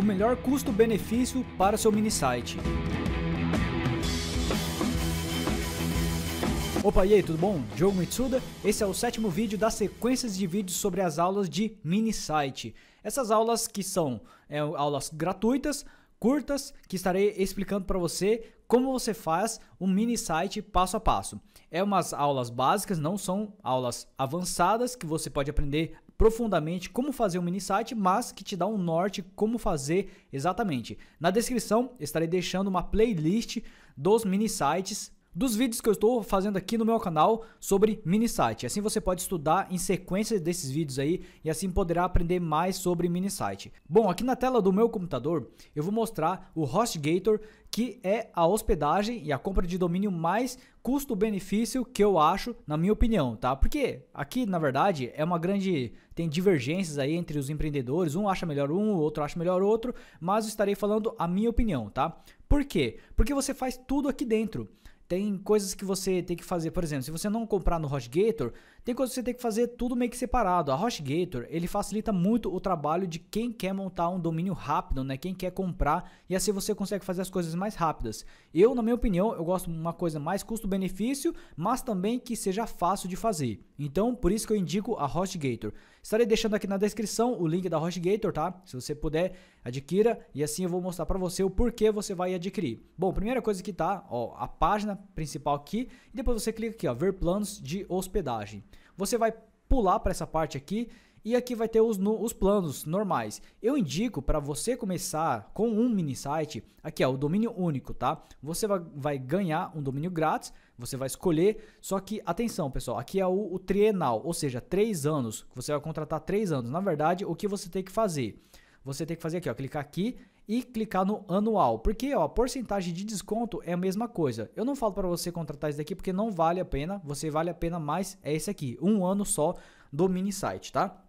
o melhor custo-benefício para seu mini site. Opa, e aí, tudo bom? Diogo Mitsuda, esse é o sétimo vídeo das sequências de vídeos sobre as aulas de mini site. Essas aulas que são é, aulas gratuitas, curtas, que estarei explicando para você como você faz um mini site passo a passo. É umas aulas básicas, não são aulas avançadas que você pode aprender profundamente como fazer um mini site, mas que te dá um norte como fazer exatamente. Na descrição estarei deixando uma playlist dos mini sites dos vídeos que eu estou fazendo aqui no meu canal sobre mini site. Assim você pode estudar em sequência desses vídeos aí e assim poderá aprender mais sobre mini site. Bom, aqui na tela do meu computador eu vou mostrar o HostGator, que é a hospedagem e a compra de domínio mais custo-benefício que eu acho, na minha opinião, tá? Porque aqui, na verdade, é uma grande tem divergências aí entre os empreendedores, um acha melhor um, o outro acha melhor outro, mas estarei falando a minha opinião, tá? Por quê? Porque você faz tudo aqui dentro. Tem coisas que você tem que fazer. Por exemplo, se você não comprar no HostGator, tem coisas que você tem que fazer tudo meio que separado. A HostGator, ele facilita muito o trabalho de quem quer montar um domínio rápido, né? Quem quer comprar e assim você consegue fazer as coisas mais rápidas. Eu, na minha opinião, eu gosto de uma coisa mais custo-benefício, mas também que seja fácil de fazer. Então, por isso que eu indico a HostGator. Estarei deixando aqui na descrição o link da HostGator, tá? Se você puder, adquira e assim eu vou mostrar para você o porquê você vai adquirir. Bom, primeira coisa que tá, ó, a página principal aqui e depois você clica aqui, ó, ver planos de hospedagem. Você vai pular para essa parte aqui e aqui vai ter os, os planos normais. Eu indico para você começar com um mini site, aqui é o domínio único, tá? Você vai, vai, ganhar um domínio grátis, você vai escolher, só que atenção pessoal, aqui é o, o trienal, ou seja, três anos, você vai contratar três anos. Na verdade, o que você tem que fazer? Você tem que fazer aqui, ó, clicar aqui, e clicar no anual, porque ó, a porcentagem de desconto é a mesma coisa. Eu não falo para você contratar isso daqui porque não vale a pena, você vale a pena mais é esse aqui, um ano só do mini site, tá?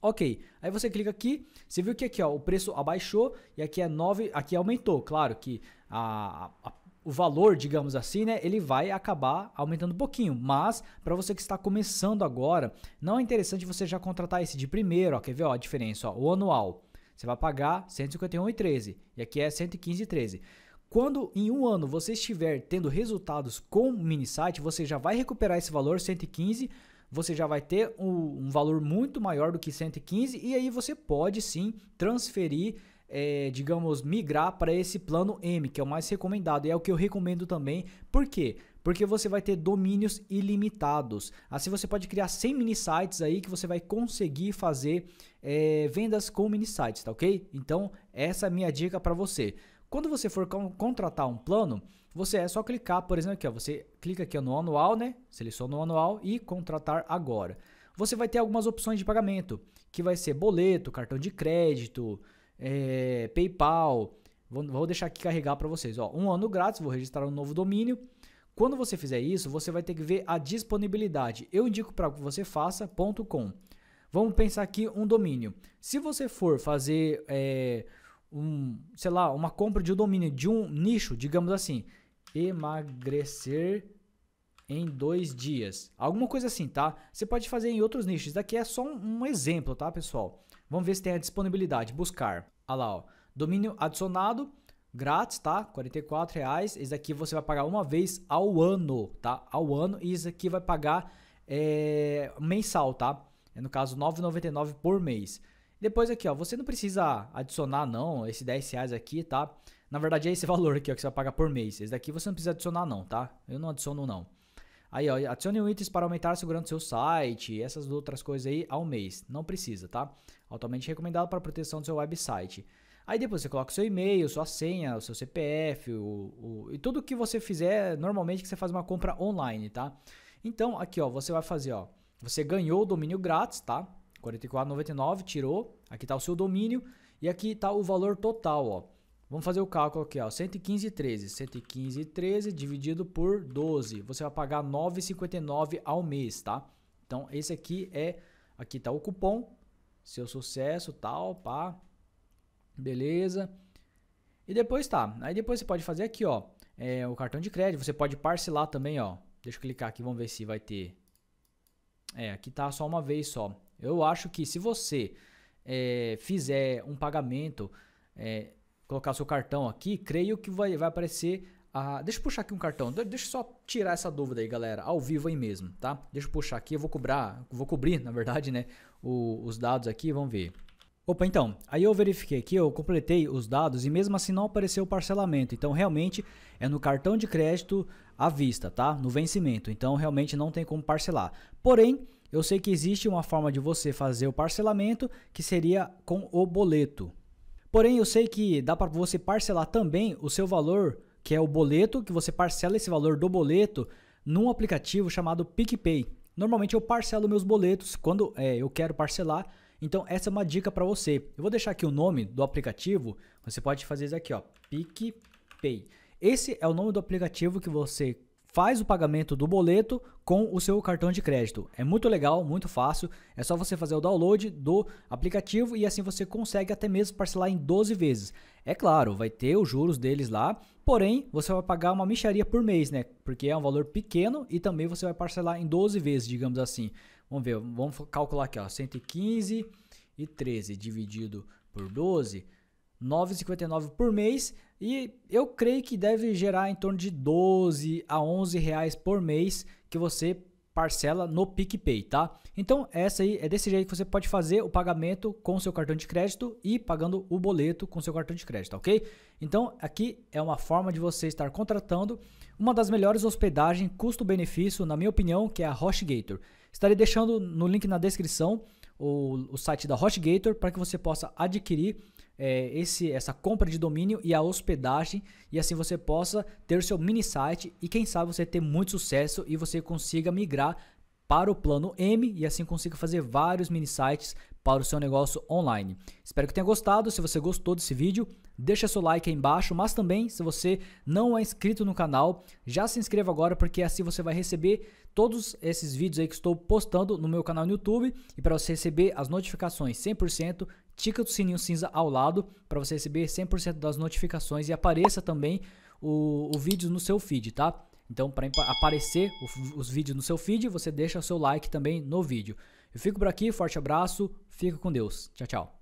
Ok, aí você clica aqui, você viu que aqui ó, o preço abaixou e aqui é 9, aqui aumentou, claro que a, a o valor, digamos assim, né, ele vai acabar aumentando um pouquinho. Mas para você que está começando agora, não é interessante você já contratar esse de primeiro, ó, quer ver ó, a diferença, ó, o anual. Você vai pagar 151,13 e aqui é 115,13. Quando em um ano você estiver tendo resultados com o mini site, você já vai recuperar esse valor 115, você já vai ter um, um valor muito maior do que 115 e aí você pode sim transferir é, digamos, migrar para esse plano M, que é o mais recomendado e é o que eu recomendo também. Por quê? Porque você vai ter domínios ilimitados. Assim você pode criar 100 mini sites aí que você vai conseguir fazer é, vendas com mini sites, tá ok? Então, essa é a minha dica para você. Quando você for contratar um plano, você é só clicar, por exemplo, aqui, ó, você clica aqui no anual, né? Seleciona o anual e contratar agora. Você vai ter algumas opções de pagamento, que vai ser boleto, cartão de crédito, é, PayPal. Vou, vou, deixar aqui carregar para vocês. Ó, um ano grátis, vou registrar um novo domínio. Quando você fizer isso, você vai ter que ver a disponibilidade. Eu indico para que você faça.com. Vamos pensar aqui um domínio. Se você for fazer, é, um, sei lá, uma compra de um domínio de um nicho, digamos assim, emagrecer em dois dias. Alguma coisa assim, tá? Você pode fazer em outros nichos. Isso daqui é só um, um exemplo, tá, pessoal? Vamos ver se tem a disponibilidade. Buscar. Olha lá, ó. Domínio adicionado, grátis, tá? R$ reais. Esse aqui você vai pagar uma vez ao ano, tá? Ao ano. E esse aqui vai pagar é, mensal, tá? É no caso, R$9,99 por mês. Depois aqui, ó, você não precisa adicionar não esse R$10,00 reais aqui, tá? Na verdade é esse valor aqui ó, que você vai pagar por mês. Esse daqui você não precisa adicionar não, tá? Eu não adiciono não. Aí, ó, adicione itens para aumentar a segurança do seu site, essas outras coisas aí ao mês. Não precisa, tá? Altamente recomendado para proteção do seu website. Aí depois você coloca o seu e-mail, sua senha, o seu CPF, o, o, e tudo que você fizer normalmente que você faz uma compra online, tá? Então, aqui, ó, você vai fazer, ó, você ganhou o domínio grátis, tá? 44,99, tirou. Aqui tá o seu domínio e aqui tá o valor total, ó. Vamos fazer o cálculo aqui, ó. 115,13. 115,13 dividido por 12. Você vai pagar 9,59 ao mês, tá? Então, esse aqui é. Aqui tá o cupom. Seu sucesso, tal, pá. Beleza. E depois tá. Aí depois você pode fazer aqui, ó. É, o cartão de crédito. Você pode parcelar também, ó. Deixa eu clicar aqui, vamos ver se vai ter. É, aqui tá só uma vez só. Eu acho que se você é, fizer um pagamento. É, colocar seu cartão aqui, creio que vai, vai aparecer a deixa eu puxar aqui um cartão. Deixa eu só tirar essa dúvida aí, galera, ao vivo aí mesmo, tá? Deixa eu puxar aqui, eu vou cobrar, vou cobrir, na verdade, né, o, os dados aqui, vamos ver. Opa, então, aí eu verifiquei aqui, eu completei os dados e mesmo assim não apareceu o parcelamento. Então, realmente é no cartão de crédito à vista, tá? No vencimento. Então, realmente não tem como parcelar. Porém, eu sei que existe uma forma de você fazer o parcelamento, que seria com o boleto, Porém, eu sei que dá para você parcelar também o seu valor, que é o boleto, que você parcela esse valor do boleto num aplicativo chamado PicPay. Normalmente eu parcelo meus boletos quando é, eu quero parcelar. Então essa é uma dica para você. Eu vou deixar aqui o nome do aplicativo. Você pode fazer isso aqui, ó, PicPay. Esse é o nome do aplicativo que você faz o pagamento do boleto com o seu cartão de crédito. É muito legal, muito fácil. É só você fazer o download do aplicativo e assim você consegue até mesmo parcelar em 12 vezes. É claro, vai ter os juros deles lá, porém você vai pagar uma micharia por mês, né? Porque é um valor pequeno e também você vai parcelar em 12 vezes, digamos assim. Vamos ver, vamos calcular aqui, ó, 115 e 13 dividido por 12 9,59 por mês e eu creio que deve gerar em torno de 12 a 11 reais por mês que você parcela no PicPay, tá? Então essa aí é desse jeito que você pode fazer o pagamento com seu cartão de crédito e pagando o boleto com seu cartão de crédito, ok? Então aqui é uma forma de você estar contratando uma das melhores hospedagens custo-benefício, na minha opinião, que é a HostGator. Estarei deixando no link na descrição o, o site da HostGator para que você possa adquirir é, esse, essa compra de domínio e a hospedagem e assim você possa ter seu mini site e quem sabe você ter muito sucesso e você consiga migrar para o plano M e assim consiga fazer vários mini sites para o seu negócio online. Espero que tenha gostado. Se você gostou desse vídeo, deixa seu like aí embaixo, mas também se você não é inscrito no canal, já se inscreva agora porque assim você vai receber todos esses vídeos aí que estou postando no meu canal no YouTube e para você receber as notificações 100% tica do sininho cinza ao lado para você receber 100% das notificações e apareça também o, o vídeo no seu feed, tá? Então, para aparecer os vídeos no seu feed, você deixa o seu like também no vídeo. Eu fico por aqui, forte abraço, fica com Deus. Tchau, tchau.